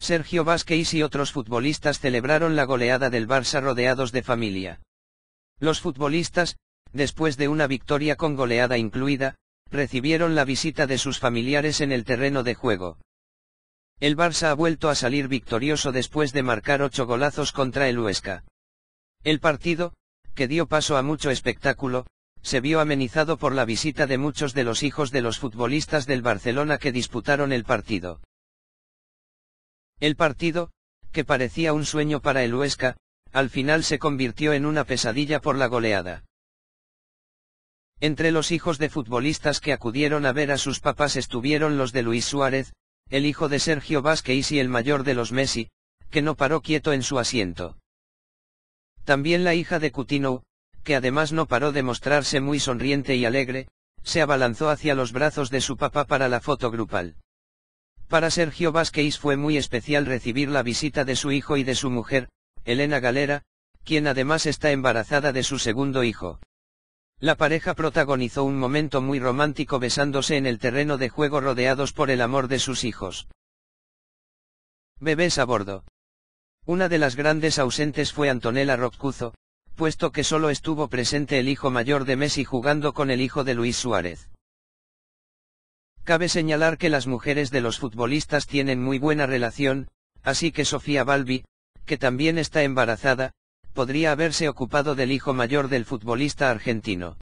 Sergio Vázquez y otros futbolistas celebraron la goleada del Barça rodeados de familia. Los futbolistas, después de una victoria con goleada incluida, recibieron la visita de sus familiares en el terreno de juego. El Barça ha vuelto a salir victorioso después de marcar ocho golazos contra el Huesca. El partido, que dio paso a mucho espectáculo, se vio amenizado por la visita de muchos de los hijos de los futbolistas del Barcelona que disputaron el partido. El partido, que parecía un sueño para el Huesca, al final se convirtió en una pesadilla por la goleada. Entre los hijos de futbolistas que acudieron a ver a sus papás estuvieron los de Luis Suárez, el hijo de Sergio Vázquez y el mayor de los Messi, que no paró quieto en su asiento. También la hija de Coutinho, que además no paró de mostrarse muy sonriente y alegre, se abalanzó hacia los brazos de su papá para la foto grupal. Para Sergio Vázquez fue muy especial recibir la visita de su hijo y de su mujer, Elena Galera, quien además está embarazada de su segundo hijo. La pareja protagonizó un momento muy romántico besándose en el terreno de juego rodeados por el amor de sus hijos. Bebés a bordo. Una de las grandes ausentes fue Antonella Roccuzo, puesto que solo estuvo presente el hijo mayor de Messi jugando con el hijo de Luis Suárez. Cabe señalar que las mujeres de los futbolistas tienen muy buena relación, así que Sofía Balbi, que también está embarazada, podría haberse ocupado del hijo mayor del futbolista argentino.